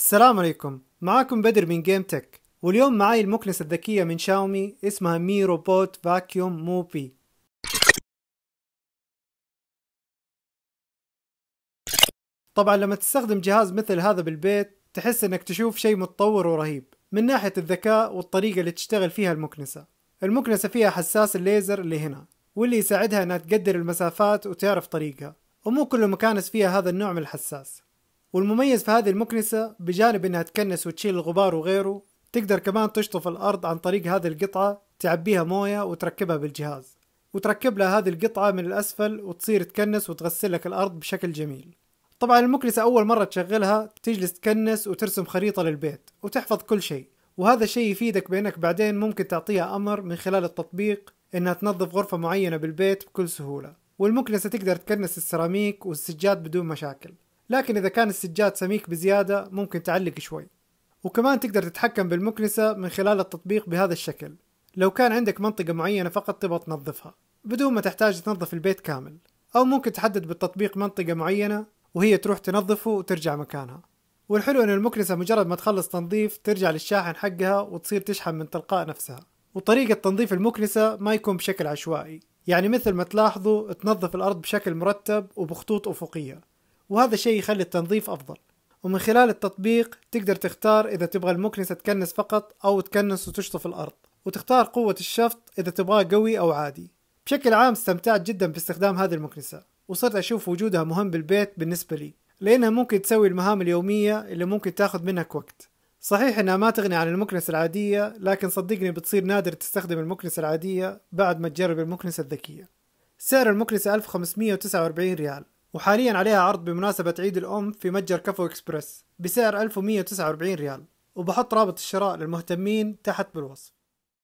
السلام عليكم معاكم بدر من جيم تك واليوم معاي المكنسة الذكية من شاومي اسمها مي روبوت فاكيوم موبي طبعا لما تستخدم جهاز مثل هذا بالبيت تحس انك تشوف شيء متطور ورهيب من ناحية الذكاء والطريقة اللي تشتغل فيها المكنسة المكنسة فيها حساس الليزر اللي هنا واللي يساعدها انها تقدر المسافات وتعرف طريقها ومو كل مكانس فيها هذا النوع من الحساس والمميز في هذه المكنسة بجانب انها تكنس وتشيل الغبار وغيره تقدر كمان تشطف الارض عن طريق هذه القطعة تعبيها موية وتركبها بالجهاز وتركب لها هذه القطعة من الأسفل وتصير تكنس وتغسل لك الأرض بشكل جميل طبعا المكنسة أول مرة تشغلها تجلس تكنس وترسم خريطة للبيت وتحفظ كل شيء وهذا الشيء يفيدك بأنك بعدين ممكن تعطيها أمر من خلال التطبيق إنها تنظف غرفة معينة بالبيت بكل سهولة والمكنسة تقدر تكنس السيراميك والسجاد بدون مشاكل لكن إذا كان السجاد سميك بزيادة ممكن تعلق شوي وكمان تقدر تتحكم بالمكنسة من خلال التطبيق بهذا الشكل لو كان عندك منطقة معينة فقط تبغى تنظفها بدون ما تحتاج تنظف البيت كامل أو ممكن تحدد بالتطبيق منطقة معينة وهي تروح تنظفه وترجع مكانها والحلو أن المكنسة مجرد ما تخلص تنظيف ترجع للشاحن حقها وتصير تشحن من تلقاء نفسها وطريقة تنظيف المكنسة ما يكون بشكل عشوائي يعني مثل ما تلاحظوا تنظف الأرض بشكل مرتب وبخطوط أفقية وهذا الشيء يخلي التنظيف أفضل ومن خلال التطبيق تقدر تختار إذا تبغى المكنسة تكنس فقط أو تكنس وتشطف الأرض وتختار قوة الشفط إذا تبغاه قوي أو عادي بشكل عام استمتعت جدا باستخدام هذه المكنسة وصرت أشوف وجودها مهم بالبيت بالنسبة لي لأنها ممكن تسوي المهام اليومية اللي ممكن تاخذ منك وقت صحيح انها ما تغني عن المكنسة العادية لكن صدقني بتصير نادر تستخدم المكنسة العادية بعد ما تجرب المكنسة الذكية سعر المكنسة 1549 ريال وحاليا عليها عرض بمناسبة عيد الأم في متجر كفو إكسبرس بسعر 1149 ريال وبحط رابط الشراء للمهتمين تحت بالوصف